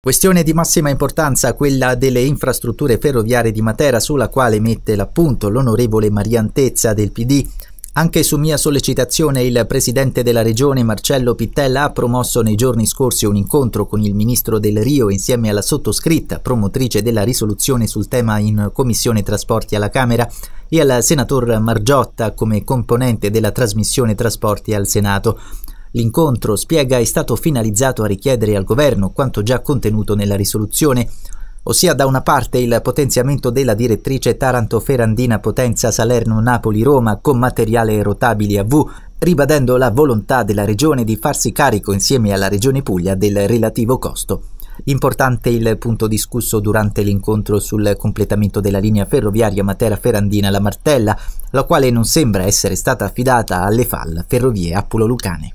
Questione di massima importanza quella delle infrastrutture ferroviarie di Matera sulla quale mette l'appunto l'onorevole Mariantezza del PD. Anche su mia sollecitazione il presidente della regione Marcello Pittella ha promosso nei giorni scorsi un incontro con il ministro del Rio insieme alla sottoscritta, promotrice della risoluzione sul tema in commissione trasporti alla Camera, e al senator Margiotta come componente della trasmissione trasporti al Senato. L'incontro, spiega, è stato finalizzato a richiedere al governo quanto già contenuto nella risoluzione, ossia da una parte il potenziamento della direttrice taranto ferandina potenza salerno napoli roma con materiale rotabile a V, ribadendo la volontà della regione di farsi carico insieme alla regione Puglia del relativo costo. Importante il punto discusso durante l'incontro sul completamento della linea ferroviaria matera ferandina la Martella, la quale non sembra essere stata affidata alle FAL Ferrovie Appulo-Lucane.